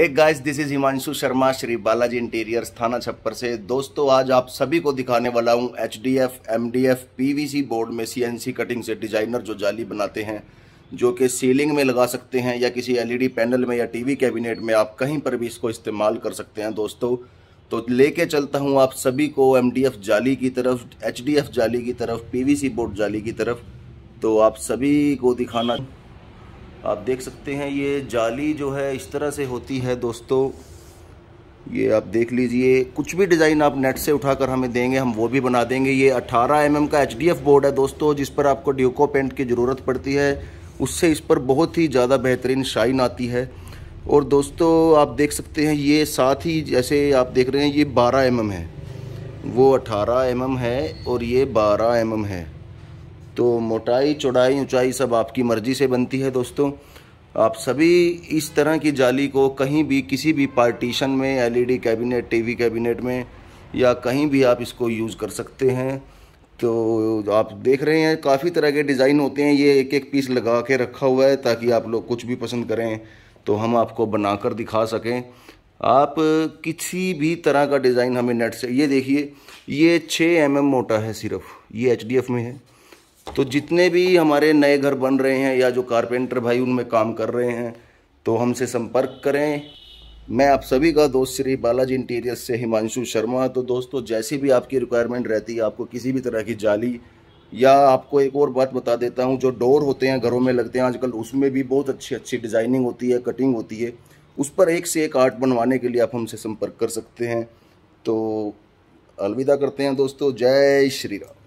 एक guys this is Himanshu Sharma Shri Balaji interior Thana Chhappar से दोस्तों आज आप सभी को दिखाने वाला हूं H D F M D F P V C board में सी एन सी कटिंग से डिजाइनर जो जाली बनाते हैं जो कि सीलिंग में लगा सकते हैं या किसी एल ई डी पैनल में या टीवी कैबिनेट में आप कहीं पर भी इसको इस्तेमाल कर सकते हैं दोस्तों तो लेके चलता हूँ आप सभी को एम डी एफ जाली की तरफ एच डी एफ जाली की तरफ पी वी सी बोर्ड जाली की तरफ तो आप सभी को दिखाना आप देख सकते हैं ये जाली जो है इस तरह से होती है दोस्तों ये आप देख लीजिए कुछ भी डिज़ाइन आप नेट से उठाकर हमें देंगे हम वो भी बना देंगे ये 18 एम mm का एच बोर्ड है दोस्तों जिस पर आपको ड्यूको पेंट की ज़रूरत पड़ती है उससे इस पर बहुत ही ज़्यादा बेहतरीन शाइन आती है और दोस्तों आप देख सकते हैं ये साथ ही जैसे आप देख रहे हैं ये 12 एम mm है वो 18 एम mm है और ये 12 एम mm है तो मोटाई चौड़ाई ऊंचाई सब आपकी मर्ज़ी से बनती है दोस्तों आप सभी इस तरह की जाली को कहीं भी किसी भी पार्टीशन में एलईडी कैबिनेट टीवी कैबिनेट में या कहीं भी आप इसको यूज़ कर सकते हैं तो आप देख रहे हैं काफ़ी तरह के डिज़ाइन होते हैं ये एक एक पीस लगा के रखा हुआ है ताकि आप लोग कुछ भी पसंद करें तो हम आपको बना कर दिखा सकें आप किसी भी तरह का डिज़ाइन हमें नेट से ये देखिए ये छः एम mm मोटा है सिर्फ ये एच में है तो जितने भी हमारे नए घर बन रहे हैं या जो कारपेंटर भाई उनमें काम कर रहे हैं तो हमसे संपर्क करें मैं आप सभी का दोस्त श्री बालाजी इंटीरियर्स से हिमांशु शर्मा तो दोस्तों जैसी भी आपकी रिक्वायरमेंट रहती है आपको किसी भी तरह की जाली या आपको एक और बात बता देता हूँ जो डोर होते हैं घरों में लगते हैं आजकल उसमें भी बहुत अच्छी अच्छी डिज़ाइनिंग होती है कटिंग होती है उस पर एक से एक आर्ट बनवाने के लिए आप हमसे संपर्क कर सकते हैं तो अलविदा करते हैं दोस्तों जय श्री राम